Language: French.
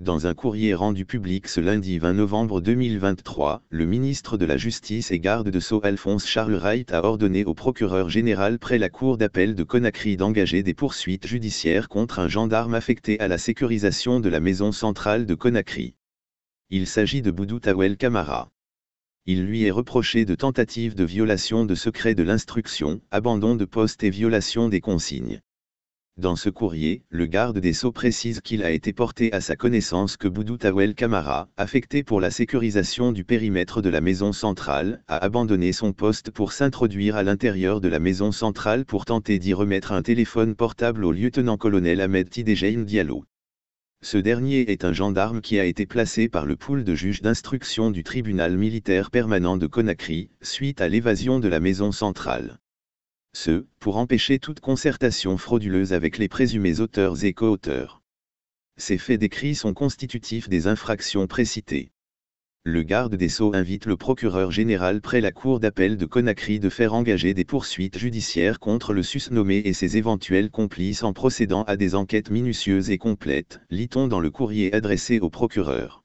Dans un courrier rendu public ce lundi 20 novembre 2023, le ministre de la Justice et garde de Sceaux Alphonse Charles Wright a ordonné au procureur général près la cour d'appel de Conakry d'engager des poursuites judiciaires contre un gendarme affecté à la sécurisation de la maison centrale de Conakry. Il s'agit de Boudou Tawel Kamara. Il lui est reproché de tentative de violation de secret de l'instruction, abandon de poste et violation des consignes. Dans ce courrier, le garde des Sceaux précise qu'il a été porté à sa connaissance que Boudou Tawel Kamara, affecté pour la sécurisation du périmètre de la maison centrale, a abandonné son poste pour s'introduire à l'intérieur de la maison centrale pour tenter d'y remettre un téléphone portable au lieutenant-colonel Ahmed Tidejane Diallo. Ce dernier est un gendarme qui a été placé par le pool de juges d'instruction du tribunal militaire permanent de Conakry, suite à l'évasion de la maison centrale ce pour empêcher toute concertation frauduleuse avec les présumés auteurs et co-auteurs. Ces faits décrits sont constitutifs des infractions précitées. Le garde des Sceaux invite le procureur général près la cour d'appel de Conakry de faire engager des poursuites judiciaires contre le susnommé et ses éventuels complices en procédant à des enquêtes minutieuses et complètes, lit-on dans le courrier adressé au procureur.